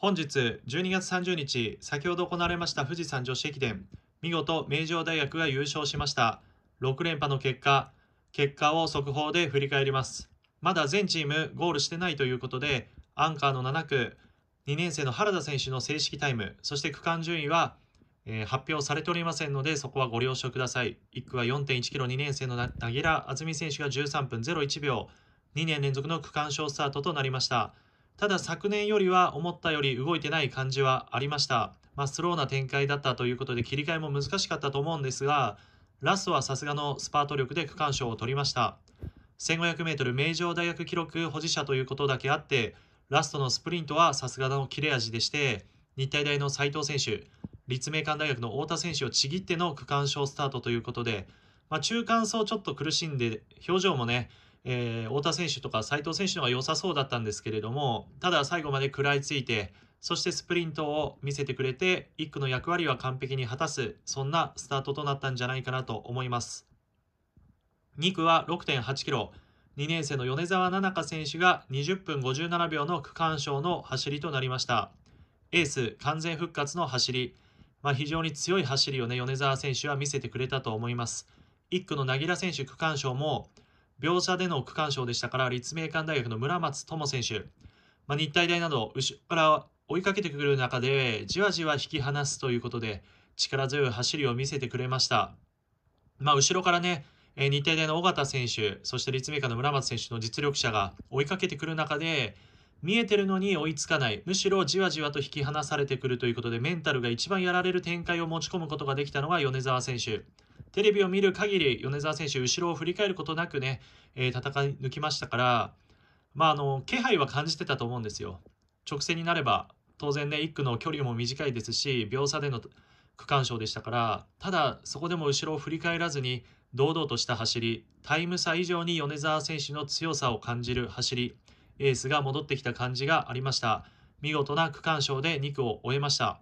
本日12月30日、先ほど行われました富士山女子駅伝、見事名城大学が優勝しました。6連覇の結果、結果を速報で振り返ります。まだ全チームゴールしてないということで、アンカーの7区、2年生の原田選手の正式タイム、そして区間順位は、えー、発表されておりませんので、そこはご了承ください。1区は4.1 k m 2年生のなぎらあずみ選手が13分01秒、2年連続の区間賞スタートとなりました。ただ昨年よりは思ったより動いてない感じはありました。まあ、スローな展開だったということで切り替えも難しかったと思うんですが、ラストはさすがのスパート力で区間賞を取りました。1500m 名城大学記録保持者ということだけあって、ラストのスプリントはさすがの切れ味でして、日体大の斉藤選手、立命館大学の太田選手をちぎっての区間賞スタートということで、まあ、中間層ちょっと苦しんで、表情もね、えー、太田選手とか斉藤選手の方が良さそうだったんですけれども、ただ最後まで食らいついて、そしてスプリントを見せてくれて、1区の役割は完璧に果たす、そんなスタートとなったんじゃないかなと思います。2区は6.8キロ、2年生の米澤奈々香選手が20分57秒の区間賞の走りとなりました。エース完全復活の走り、まあ、非常に強い走りをね、米澤選手は見せてくれたと思います。1区のなぎら選手区間賞も、描写での区間賞でしたから立命館大学の村松友選手、まあ、日体大など後ろから追いかけてくる中でじわじわ引き離すということで力強い走りを見せてくれました、まあ、後ろからね日体大の尾形選手そして立命館の村松選手の実力者が追いかけてくる中で見えてるのに追いつかないむしろじわじわと引き離されてくるということでメンタルが一番やられる展開を持ち込むことができたのが米澤選手テレビを見る限り米沢選手、後ろを振り返ることなくね、えー、戦い抜きましたから、まあ、あの気配は感じてたと思うんですよ。直線になれば当然ね1区の距離も短いですし秒差での区間賞でしたからただそこでも後ろを振り返らずに堂々とした走りタイム差以上に米沢選手の強さを感じる走りエースが戻ってきた感じがありました見事な区間賞で2区を終えました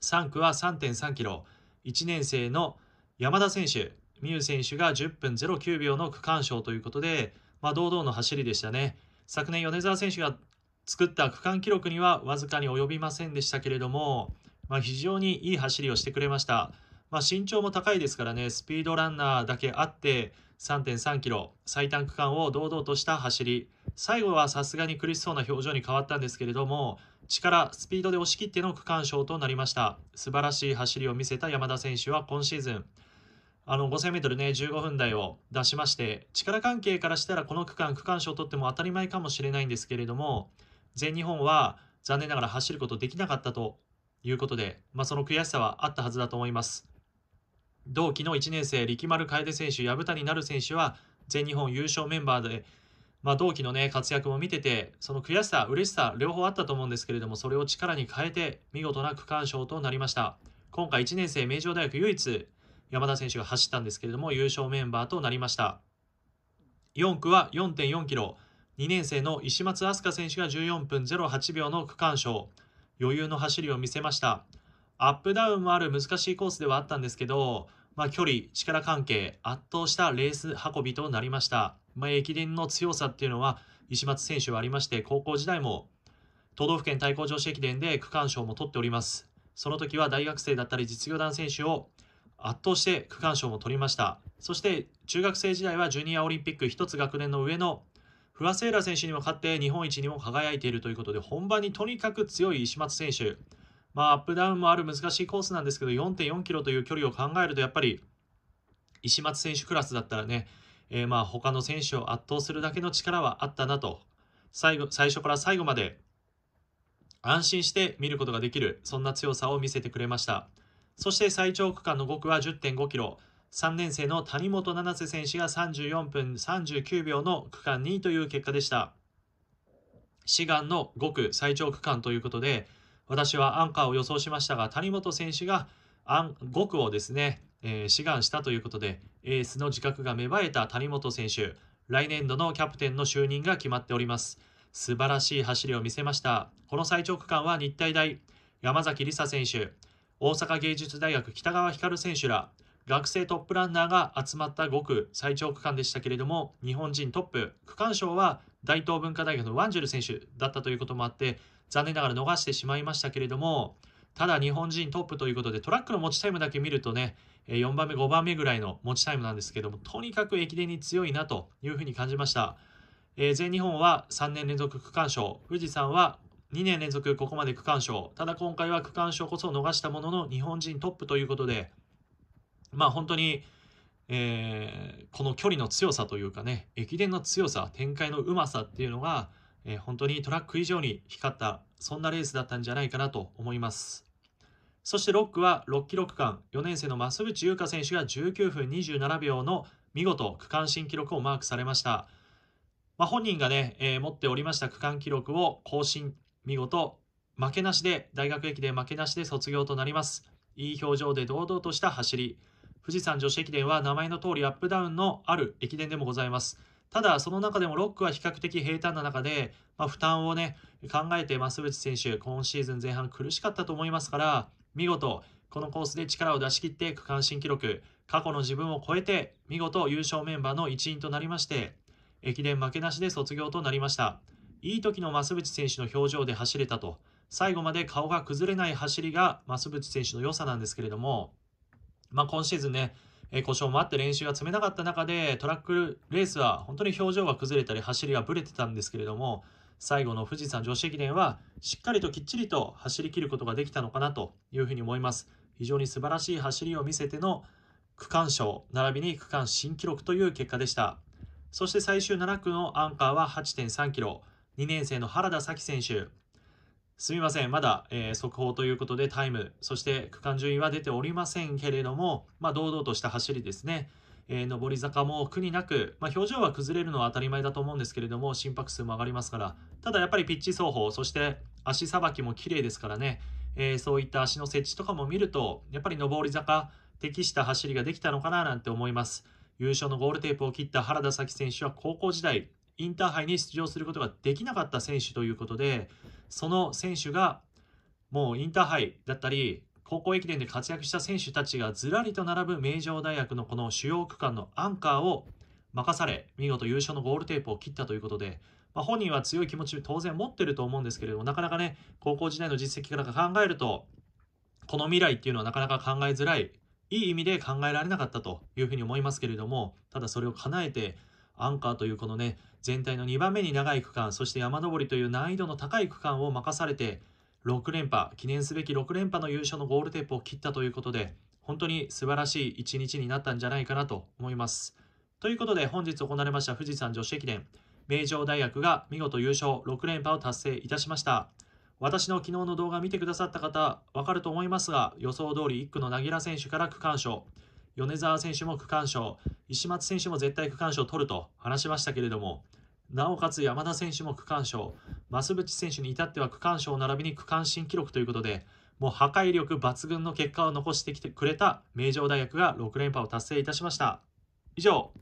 3区は3 3キロ、1年生の山田選手、美優選手が10分09秒の区間賞ということで、まあ、堂々の走りでしたね。昨年、米沢選手が作った区間記録にはわずかに及びませんでしたけれども、まあ、非常にいい走りをしてくれました。まあ、身長も高いですからね、スピードランナーだけあって、3.3キロ、最短区間を堂々とした走り。最後はさすがに苦しそうな表情に変わったんですけれども、力、スピードで押し切っての区間賞となりました。素晴らしい走りを見せた山田選手は今シーズン、あの 5000m ね、15分台を出しまして、力関係からしたらこの区間、区間賞を取っても当たり前かもしれないんですけれども、全日本は残念ながら走ることできなかったということで、まあ、その悔しさはあったはずだと思います。同期の1年生、力丸楓選手、薮谷成選手は全日本優勝メンバーで、まあ、同期の、ね、活躍も見てて、その悔しさ、嬉しさ、両方あったと思うんですけれども、それを力に変えて、見事な区間賞となりました。今回1年生、名城大学唯一山田選手が走ったんですけれども優勝メンバーとなりました4区は4 4キロ2年生の石松飛鳥選手が14分08秒の区間賞余裕の走りを見せましたアップダウンもある難しいコースではあったんですけど、まあ、距離力関係圧倒したレース運びとなりました、まあ、駅伝の強さっていうのは石松選手はありまして高校時代も都道府県対抗女子駅伝で区間賞も取っておりますその時は大学生だったり実業団選手を圧倒して区間賞も取りましたそして中学生時代はジュニアオリンピック1つ学年の上の不破聖衣来選手にも勝って日本一にも輝いているということで本番にとにかく強い石松選手まあアップダウンもある難しいコースなんですけど4.4キロという距離を考えるとやっぱり石松選手クラスだったらね、えー、まあ他の選手を圧倒するだけの力はあったなと最後最初から最後まで安心して見ることができるそんな強さを見せてくれました。そして最長区間の5区は10.5キロ。3年生の谷本七瀬選手が34分39秒の区間2位という結果でした。志願の5区最長区間ということで、私はアンカーを予想しましたが、谷本選手が5区をですね、えー、志願したということで、エースの自覚が芽生えた谷本選手、来年度のキャプテンの就任が決まっております。素晴らしい走りを見せました。この最長区間は日体大、山崎り沙選手、大阪芸術大学北川光選手ら学生トップランナーが集まった5区最長区間でしたけれども日本人トップ区間賞は大東文化大学のワンジュル選手だったということもあって残念ながら逃してしまいましたけれどもただ日本人トップということでトラックの持ちタイムだけ見るとね4番目5番目ぐらいの持ちタイムなんですけどもとにかく駅伝に強いなというふうに感じました、えー、全日本は3年連続区間賞富士山は2年連続ここまで区間賞。ただ今回は区間賞こそ逃したものの日本人トップということで、まあ本当に、えー、この距離の強さというかね、駅伝の強さ、展開のうまさっていうのが、えー、本当にトラック以上に光った、そんなレースだったんじゃないかなと思います。そして6区は6キロ区間、4年生の増渕優香選手が19分27秒の見事区間新記録をマークされました。まあ、本人がね、えー、持っておりました区間記録を更新見事、負けなしで、大学駅で負けなしで卒業となります。いい表情で堂々とした走り。富士山女子駅伝は名前の通りアップダウンのある駅伝でもございます。ただ、その中でも6区は比較的平坦な中で、まあ、負担をね、考えて増渕選手、今シーズン前半苦しかったと思いますから、見事、このコースで力を出し切って区間新記録、過去の自分を超えて、見事優勝メンバーの一員となりまして、駅伝負けなしで卒業となりました。いい時の増渕選手の表情で走れたと、最後まで顔が崩れない走りが増渕選手の良さなんですけれども、まあ、今シーズンね、え故障もあって練習が積めなかった中でトラックレースは本当に表情が崩れたり走りがぶれてたんですけれども最後の富士山女子駅伝はしっかりときっちりと走りきることができたのかなというふうに思います非常に素晴らしい走りを見せての区間賞並びに区間新記録という結果でしたそして最終7区のアンカーは8 3 k m 2年生の原田咲選手、すみません、まだ、えー、速報ということでタイム、そして区間順位は出ておりませんけれども、まあ、堂々とした走りですね。えー、上り坂も苦になく、まあ、表情は崩れるのは当たり前だと思うんですけれども、心拍数も上がりますから、ただやっぱりピッチ走法、そして足さばきも綺麗ですからね、えー、そういった足の設置とかも見ると、やっぱり上り坂、適した走りができたのかななんて思います。優勝のゴールテープを切った原田咲選手は高校時代、インターハイに出場することができなかった選手ということで、その選手がもうインターハイだったり、高校駅伝で活躍した選手たちがずらりと並ぶ名城大学のこの主要区間のアンカーを任され、見事優勝のゴールテープを切ったということで、まあ、本人は強い気持ちを当然持ってると思うんですけれども、なかなかね、高校時代の実績から考えると、この未来っていうのはなかなか考えづらい、いい意味で考えられなかったというふうに思いますけれども、ただそれを叶えて、アンカーというこのね、全体の2番目に長い区間、そして山登りという難易度の高い区間を任されて、6連覇、記念すべき6連覇の優勝のゴールテープを切ったということで、本当に素晴らしい一日になったんじゃないかなと思います。ということで、本日行われました富士山女子駅伝、名城大学が見事優勝6連覇を達成いたしました。私の昨日の動画見てくださった方、わかると思いますが、予想通り1区のなぎら選手から区間賞。米沢選手も区間賞、石松選手も絶対区間賞を取ると話しましたけれども、なおかつ山田選手も区間賞、増渕選手に至っては区間賞並びに区間新記録ということで、もう破壊力抜群の結果を残してきてくれた名城大学が6連覇を達成いたしました。以上、